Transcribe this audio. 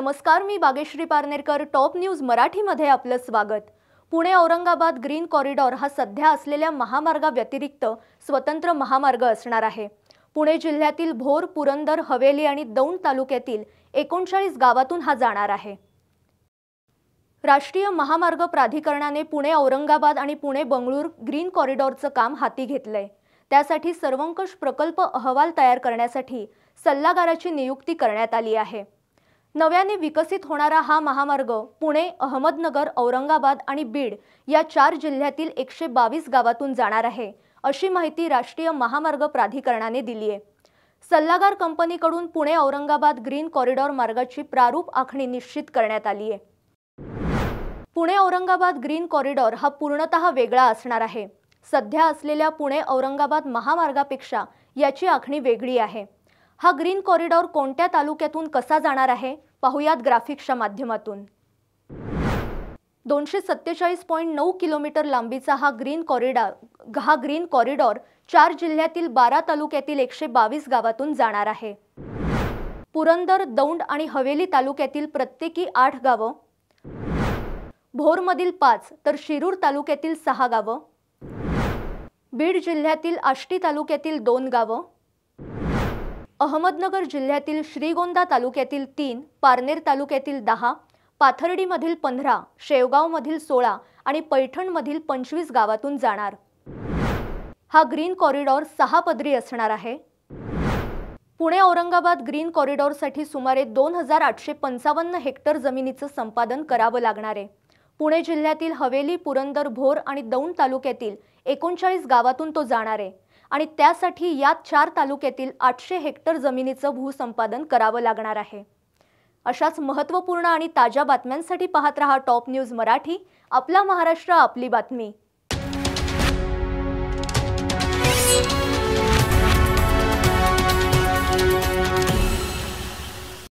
नमस्कार मी Bageshri Parnerkar top news मराठीमध्ये आपलं स्वागत पुणे औरंगाबाद ग्रीन कॉरिडॉर हा सध्या असलेल्या महामार्गाव्यतिरिक्त स्वतंत्र महामार्ग असणार आहे पुणे जिल्ह्यातील भोर पुरंदर हवेली आणि दौंड तालुक्यातील एकोणचाळीस गावातून हा जाणार आहे राष्ट्रीय महामार्ग प्राधिकरणाने पुणे औरंगाबाद आणि पुणे बंगळूर ग्रीन कॉरिडॉरचं काम हाती घेतलंय त्यासाठी सर्वंकष प्रकल्प अहवाल तयार करण्यासाठी सल्लागाराची नियुक्ती करण्यात आली आहे नव्याने विकसित होणारा हा महामार्ग पुणे अहमदनगर औरंगाबाद आणि बीड या चार जिल्ह्यातील एकशे बावीस गावातून जाणार आहे अशी माहिती राष्ट्रीय महामार्ग प्राधिकरणाने दिली आहे सल्लागार कंपनीकडून पुणे औरंगाबाद ग्रीन कॉरिडॉर मार्गाची प्रारूप आखणी निश्चित करण्यात आली आहे पुणे औरंगाबाद ग्रीन कॉरिडॉर हा पूर्णतः वेगळा असणार आहे सध्या असलेल्या पुणे औरंगाबाद महामार्गापेक्षा याची आखणी वेगळी आहे हा ग्रीन कॉरिडॉर कोणत्या तालुक्यातून कसा जाणार आहे पाहुयात ग्राफिक्सच्या माध्यमातून दोनशे सत्तेचाळीस पॉईंट नऊ किलोमीटर लांबीचा हा ग्रीन कॉरिडॉर हा ग्रीन कॉरिडॉर चार जिल्ह्यातील बारा तालुक्यातील एकशे बावीस गावातून जाणार आहे पुरंदर दौंड आणि हवेली तालुक्यातील प्रत्येकी आठ गावं भोरमधील पाच तर शिरूर तालुक्यातील सहा गावं बीड जिल्ह्यातील आष्टी तालुक्यातील दोन गावं अहमदनगर जिल्ह्यातील श्रीगोंदा तालुक्यातील तीन पारनेर तालुक्यातील दहा पाथर्डीमधील पंधरा शेवगावमधील सोळा आणि पैठणमधील पंचवीस गावातून जाणार हा ग्रीन कॉरिडॉर सहा पदरी असणार आहे पुणे औरंगाबाद ग्रीन कॉरिडॉरसाठी सुमारे दोन हजार आठशे पंचावन्न हेक्टर जमिनीचं संपादन करावं लागणार आहे पुणे जिल्ह्यातील हवेली पुरंदर भोर आणि दौंड तालुक्यातील एकोणचाळीस गावातून तो जाणार आहे आणि त्यासाठी या चार तालुक्यातील आठशे हेक्टर जमिनीचं भूसंपादन करावं लागणार आहे अशाच महत्त्वपूर्ण आणि ताज्या बातम्यांसाठी पाहत रहा टॉप न्यूज मराठी आपला महाराष्ट्र आपली बातमी